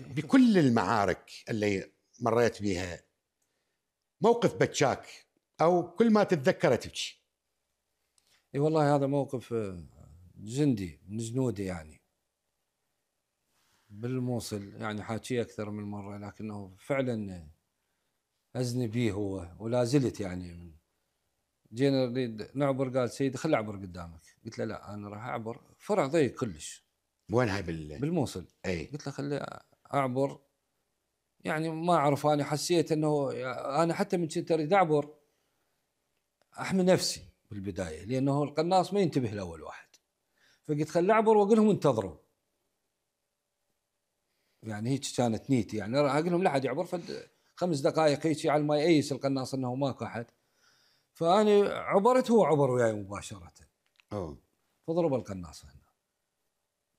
بكل المعارك اللي مريت بها موقف بتشاك او كل ما تتذكره تبكي اي والله هذا موقف آه، جندي من جنودي يعني بالموصل يعني حاكيه اكثر من مره لكنه فعلا آه، ازني بيه هو ولا زلت يعني من جينا نريد نعبر قال سيدي خل اعبر قدامك قلت له لا انا راح اعبر فرع ضيق كلش وين هاي بال... بالموصل اي قلت له خلي اعبر يعني ما اعرف انا حسيت انه انا حتى من كنت اريد اعبر احمي نفسي بالبدايه لانه القناص ما ينتبه لاول واحد فقلت خل اعبر واقول لهم انتظروا يعني هيك كانت نيتي يعني اقول لهم لا احد يعبر فد خمس دقائق هيك على ما يأيس القناص انه ماكو احد فانا عبرت هو عبر وياي مباشره. أوه. فضرب القناص هنا.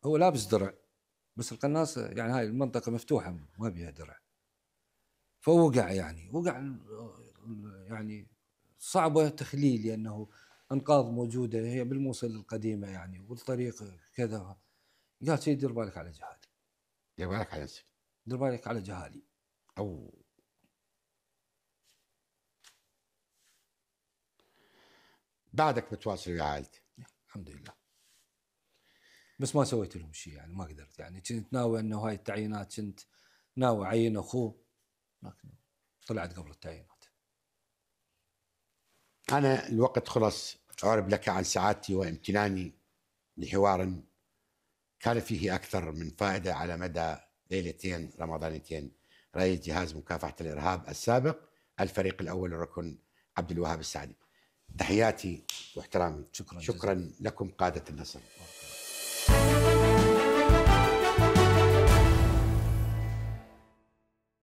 هو لابس درع بس القناص يعني هاي المنطقة مفتوحة ما بيها درع فوقع يعني وقع يعني صعبة تخليل لأنه أنقاض موجودة هي بالموصل القديمة يعني والطريق كذا قال سيدي دير بالك على جهالي دير بالك على نفسك دير بالك على جهالي أو بعدك متواصل يا عائلتي الحمد لله بس ما سويت لهم شيء يعني ما قدرت يعني كنت ناوي انه هاي التعيينات كنت ناوي اعين اخوه لكن طلعت قبل التعيينات انا الوقت خلص اعرب لك عن سعادتي وامتناني لحوار كان فيه اكثر من فائده على مدى ليلتين رمضانتين رئيس جهاز مكافحه الارهاب السابق الفريق الاول الركن عبد الوهاب السعدي تحياتي واحترامي شكرا شكرا لكم قاده النصر